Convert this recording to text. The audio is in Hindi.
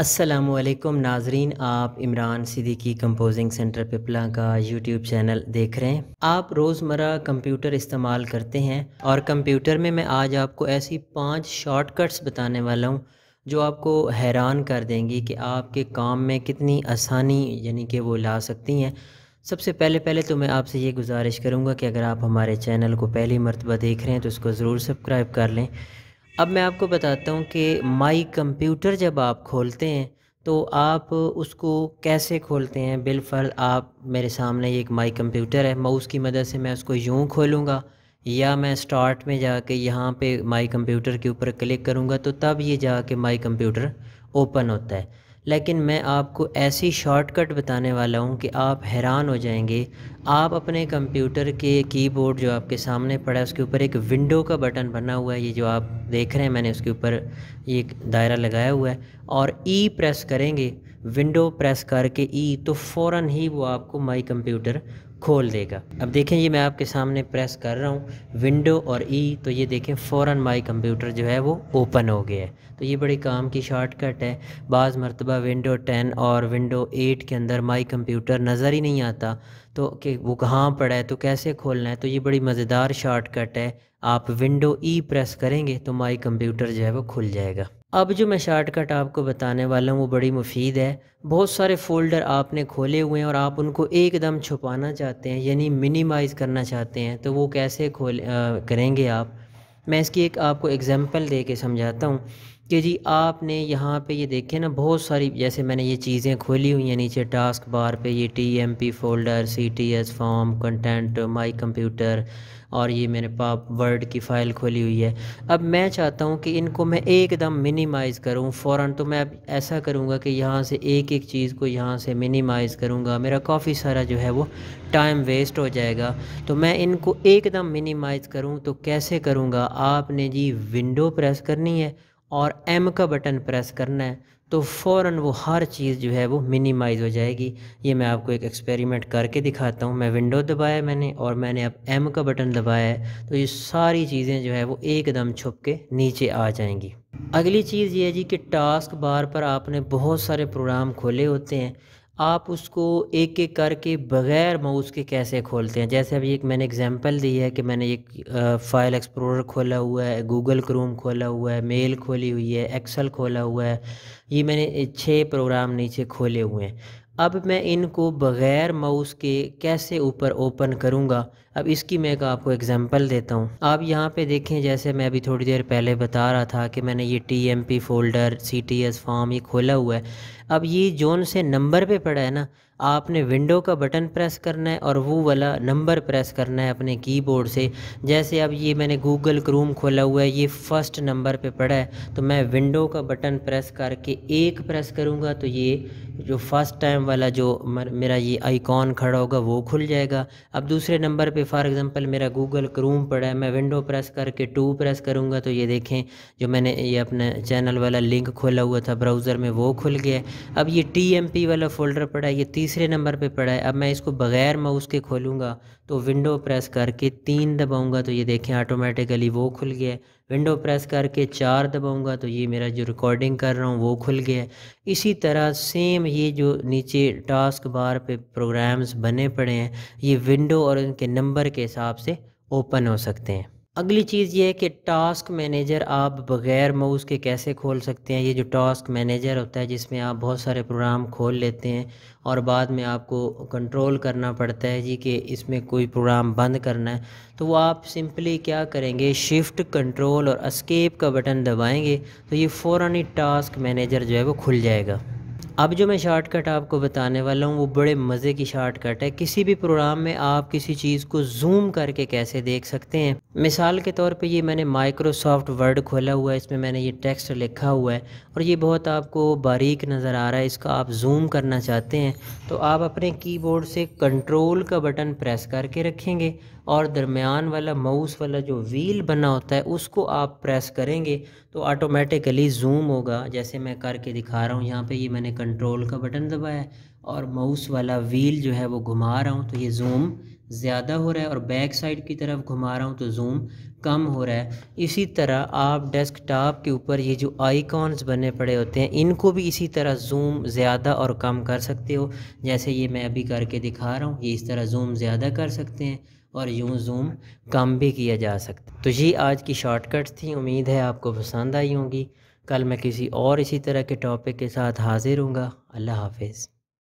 असलकम नाजरीन आप इमरान सिद्दीकी कंपोजिंग सेंटर पिपला का यूट्यूब चैनल देख रहे हैं आप रोज़मर्रा कंप्यूटर इस्तेमाल करते हैं और कंप्यूटर में मैं आज आपको ऐसी पांच शॉर्टकट्स बताने वाला हूं जो आपको हैरान कर देंगी कि आपके काम में कितनी आसानी यानी कि वो ला सकती हैं सबसे पहले पहले तो मैं आपसे ये गुजारिश करूँगा कि अगर आप हमारे चैनल को पहली मरतबा देख रहे हैं तो उसको ज़रूर सब्सक्राइब कर लें अब मैं आपको बताता हूँ कि माई कंप्यूटर जब आप खोलते हैं तो आप उसको कैसे खोलते हैं बिलफल आप मेरे सामने एक माई कंप्यूटर है माउस की मदद से मैं उसको यूँ खोलूँगा या मैं स्टार्ट में जाके यहाँ पे माई कंप्यूटर के ऊपर क्लिक करूँगा तो तब ये जाके माई कंप्यूटर ओपन होता है लेकिन मैं आपको ऐसी शॉर्टकट बताने वाला हूँ कि आप हैरान हो जाएंगे आप अपने कंप्यूटर के कीबोर्ड जो आपके सामने पड़ा है उसके ऊपर एक विंडो का बटन बना हुआ है ये जो आप देख रहे हैं मैंने उसके ऊपर ये दायरा लगाया हुआ है और ई e प्रेस करेंगे विंडो प्रेस करके ई e, तो फ़ौर ही वो आपको माई कंप्यूटर खोल देगा अब देखें ये मैं आपके सामने प्रेस कर रहा हूँ विंडो और ई e, तो ये देखें फ़ौर माई कंप्यूटर जो है वो ओपन हो गया है तो ये बड़े काम की शॉर्टकट है बाज़ मरतबा विंडो टेन और विंडो एट के अंदर माई कंप्यूटर नज़र ही नहीं आता तो कि वो कहाँ पड़ा है तो कैसे खोलना है तो ये बड़ी मज़ेदार शॉर्टकट है आप विंडो ई e प्रेस करेंगे तो माई कंप्यूटर जो है वो खुल जाएगा अब जो मैं शॉर्टकट आपको बताने वाला हूँ वो बड़ी मुफीद है बहुत सारे फ़ोल्डर आपने खोले हुए हैं और आप उनको एकदम छुपाना चाहते हैं यानी मिनिमाइज़ करना चाहते हैं तो वो कैसे खोल आ, करेंगे आप मैं इसकी एक आपको एग्जांपल दे के समझाता हूँ कि जी आपने यहाँ पे ये देखे ना बहुत सारी जैसे मैंने ये चीज़ें खोली हुई हैं नीचे टास्क बार पे ये T M P folder C T S form content my computer और ये मेरे पास वर्ड की फ़ाइल खोली हुई है अब मैं चाहता हूँ कि इनको मैं एकदम मिनिमाइज़ करूँ फ़ौर तो मैं अब ऐसा करूँगा कि यहाँ से एक एक चीज़ को यहाँ से मिनिमाइज़ करूँगा मेरा काफ़ी सारा जो है वो टाइम वेस्ट हो जाएगा तो मैं इनको एकदम मिनिमाइज़ करूँ तो कैसे करूँगा आपने जी विंडो प्रेस करनी है और एम का बटन प्रेस करना है तो फ़ौर वो हर चीज़ जो है वो मिनिमाइज़ हो जाएगी ये मैं आपको एक एक्सपेरिमेंट करके दिखाता हूँ मैं विंडो दबाया मैंने और मैंने अब एम का बटन दबाया है तो ये सारी चीज़ें जो है वो एकदम छुप के नीचे आ जाएंगी अगली चीज़ ये है जी कि टास्क बार पर आपने बहुत सारे प्रोग्राम खोले होते हैं आप उसको एक एक करके बग़ैर माउस के कैसे खोलते हैं जैसे अभी एक मैंने एग्जांपल दी है कि मैंने एक फ़ाइल एक्सप्लोरर खोला हुआ है गूगल क्रोम खोला हुआ है मेल खोली हुई है एक्सेल खोला हुआ है ये मैंने छः प्रोग्राम नीचे खोले हुए हैं अब मैं इनको बग़ैर माउस के कैसे ऊपर ओपन करूँगा अब इसकी मैं एक आपको एग्ज़ाम्पल देता हूँ आप यहाँ पे देखें जैसे मैं अभी थोड़ी देर पहले बता रहा था कि मैंने ये T M P folder C T S form ये खोला हुआ है अब ये जोन से नंबर पे पड़ा है ना आपने विंडो का बटन प्रेस करना है और वो वाला नंबर प्रेस करना है अपने कीबोर्ड से जैसे अब ये मैंने गूगल क्रूम खोला हुआ है ये फर्स्ट नंबर पे पड़ा है तो मैं विंडो का बटन प्रेस करके एक प्रेस करूँगा तो ये जो फर्स्ट टाइम वाला जो मेरा ये आइकॉन खड़ा होगा वो खुल जाएगा अब दूसरे नंबर पे फॉर एग्जांपल मेरा गूगल क्रूम पड़ा है मैं विंडो प्रेस करके टू प्रेस करूँगा तो ये देखें जो मैंने ये अपने चैनल वाला लिंक खोला हुआ था ब्राउज़र में वो खुल गया अब ये टी वाला फोल्डर पड़ा है ये तीसरे नंबर पे पड़ा है अब मैं इसको बग़ैर माउस के खोलूँगा तो विंडो प्रेस करके तीन दबाऊँगा तो ये देखें ऑटोमेटिकली वो खुल गया विंडो प्रेस करके चार दबाऊँगा तो ये मेरा जो रिकॉर्डिंग कर रहा हूँ वो खुल गया इसी तरह सेम ये जो नीचे टास्क बार पे प्रोग्राम्स बने पड़े हैं ये विंडो और इनके नंबर के हिसाब से ओपन हो सकते हैं अगली चीज़ ये है कि टास्क मैनेजर आप बग़ैर माउस के कैसे खोल सकते हैं ये जो टास्क मैनेजर होता है जिसमें आप बहुत सारे प्रोग्राम खोल लेते हैं और बाद में आपको कंट्रोल करना पड़ता है जी कि इसमें कोई प्रोग्राम बंद करना है तो वो आप सिंपली क्या करेंगे शिफ्ट कंट्रोल और एस्केप का बटन दबाएंगे तो ये फ़ौर ही टास्क मैनेजर जो है वो खुल जाएगा अब जो मैं शॉर्टकट आपको बताने वाला हूँ वो बड़े मज़े की शॉर्टकट है किसी भी प्रोग्राम में आप किसी चीज़ को जूम करके कैसे देख सकते हैं मिसाल के तौर पे ये मैंने माइक्रोसॉफ्ट वर्ड खोला हुआ है इसमें मैंने ये टेक्स्ट लिखा हुआ है और ये बहुत आपको बारीक नज़र आ रहा है इसका आप जूम करना चाहते हैं तो आप अपने कीबोर्ड से कंट्रोल का बटन प्रेस करके रखेंगे और दरमियान वाला माउस वाला जो व्हील बना होता है उसको आप प्रेस करेंगे तो ऑटोमेटिकली जूम होगा जैसे मैं करके दिखा रहा हूँ यहाँ पे ये मैंने कंट्रोल का बटन दबाया है और माउस वाला व्हील जो है वो घुमा रहा हूँ तो ये जूम ज़्यादा हो रहा है और बैक साइड की तरफ घुमा रहा हूँ तो जूम कम हो रहा है इसी तरह आप डेस्कटॉप के ऊपर ये जो आइकॉन्स बने पड़े होते हैं इनको भी इसी तरह जूम ज़्यादा और कम कर सकते हो जैसे ये मैं अभी करके दिखा रहा हूँ ये इस तरह जूम ज़्यादा कर सकते हैं और यूँ जूम कम भी किया जा सकता तो ये आज की शॉर्टकट्स थी उम्मीद है आपको पसंद आई होंगी कल मैं किसी और इसी तरह के टॉपिक के साथ हाज़िर हूँगा अल्लाह हाफिज़